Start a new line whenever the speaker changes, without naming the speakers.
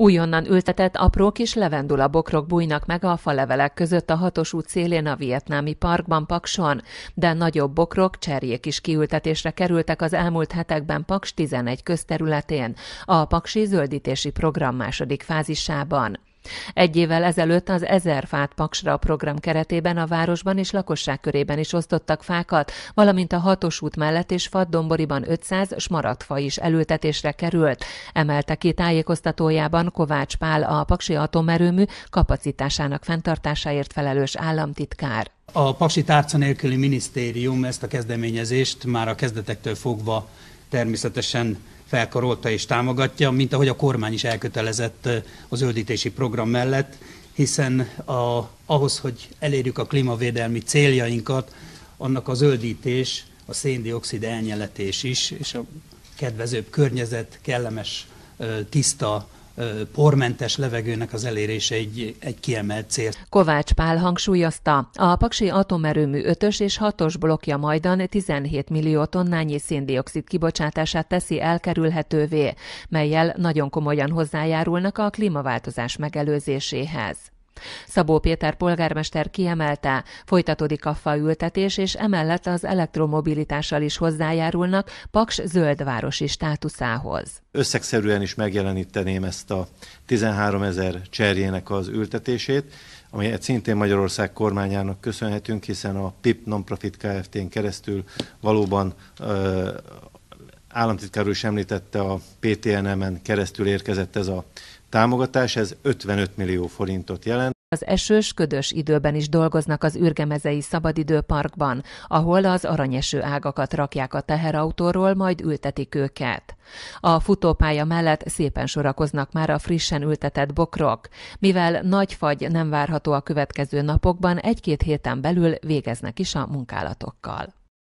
Újonnan ültetett apró kis levendula bokrok bújnak meg a falevelek között a hatos út szélén a vietnámi parkban Pakson, de nagyobb bokrok, cserjék is kiültetésre kerültek az elmúlt hetekben Paks 11 közterületén, a Paksi zöldítési program második fázisában. Egy évvel ezelőtt az Ezer Fát Paksra program keretében a városban és lakosság körében is osztottak fákat, valamint a Hatos út mellett és Faddomboriban 500 smaradfa is elültetésre került, emelte ki tájékoztatójában Kovács Pál a Paksi atomerőmű kapacitásának fenntartásáért felelős államtitkár.
A Paksi tárca nélküli minisztérium ezt a kezdeményezést már a kezdetektől fogva természetesen felkarolta és támogatja, mint ahogy a kormány is elkötelezett a zöldítési program mellett, hiszen a, ahhoz, hogy elérjük a klímavédelmi céljainkat, annak a zöldítés, a széndiokszid elnyeletés is, és a kedvezőbb környezet, kellemes, tiszta pormentes levegőnek az elérése egy, egy kiemelt cél.
Kovács Pál hangsúlyozta, a Paksi atomerőmű 5-ös és 6-os blokja majdan 17 millió tonnányi széndiokszid kibocsátását teszi elkerülhetővé, melyel nagyon komolyan hozzájárulnak a klímaváltozás megelőzéséhez. Szabó Péter polgármester kiemelte, folytatódik a faültetés, és emellett az elektromobilitással is hozzájárulnak Paks zöldvárosi státuszához.
Összegszerűen is megjeleníteném ezt a 13 ezer cserjének az ültetését, amelyet szintén Magyarország kormányának köszönhetünk, hiszen a PIP Nonprofit Kft-n keresztül valóban államtitkár is említette, a PTNM-en keresztül érkezett ez a támogatás, ez 55 millió forintot jelent.
Az esős, ködös időben is dolgoznak az űrgemezei szabadidőparkban, ahol az aranyeső ágakat rakják a teherautóról, majd ültetik őket. A futópálya mellett szépen sorakoznak már a frissen ültetett bokrok. Mivel nagy fagy nem várható a következő napokban, egy-két héten belül végeznek is a munkálatokkal.